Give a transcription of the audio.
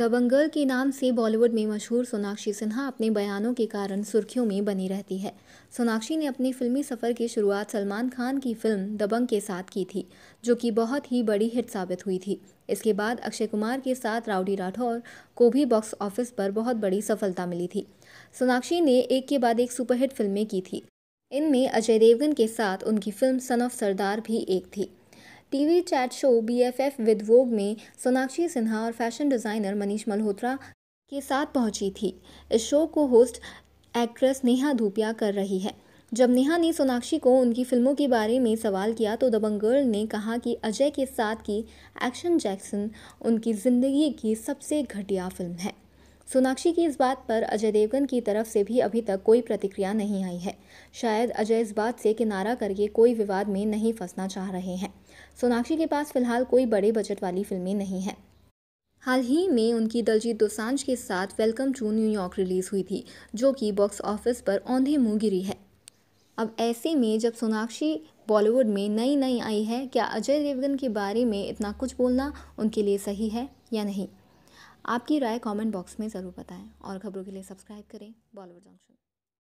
girl के नाम से बॉलीवुड में मशहूर सोनाक्षी सिन्हा अपने बयानों के कारण सुर्खियों में बनी रहती है सोनाक्षी ने अपने फिल्मी सफ़र की शुरुआत सलमान खान की फिल्म दबंग के साथ की थी जो कि बहुत ही बड़ी हिट साबित हुई थी इसके बाद अक्षय कुमार के साथ राउडी राठौर को भी बॉक्स ऑफिस पर बहुत बड़ी सफलता मिली थी सोनाक्षी ने एक के बाद एक सुपरहिट फिल्में की थी इनमें अजय देवगन के साथ उनकी फिल्म सन ऑफ सरदार भी एक थी TV chat show BFF with Vogue में सोनाक्षी सिन्हा और फैशन डिज़ाइनर मनीष मल्होत्रा के साथ पहुंची थी इस शो को होस्ट एक्ट्रेस नेहा धूपिया कर रही है जब नेहा ने सोनाक्षी को उनकी फिल्मों के बारे में सवाल किया तो दबंग गर्ल ने कहा कि अजय के साथ की एक्शन जैक्सन उनकी ज़िंदगी की सबसे घटिया फिल्म है सोनाक्षी की इस बात पर अजय देवगन की तरफ से भी अभी तक कोई प्रतिक्रिया नहीं आई है शायद अजय इस बात से किनारा करके कोई विवाद में नहीं फंसना चाह रहे हैं सोनाक्षी के पास फिलहाल कोई बड़े बजट वाली फिल्में नहीं हैं हाल ही में उनकी दलजीत दोसांझ के साथ वेलकम टू न्यूयॉर्क रिलीज़ हुई थी जो कि बॉक्स ऑफिस पर औंधे मुँह गिरी है अब ऐसे में जब सोनाक्षी बॉलीवुड में नई नई आई है क्या अजय देवगन के बारे में इतना कुछ बोलना उनके लिए सही है या नहीं आपकी राय कमेंट बॉक्स में ज़रूर बताएं और खबरों के लिए सब्सक्राइब करें बॉलीवुड जंक्शन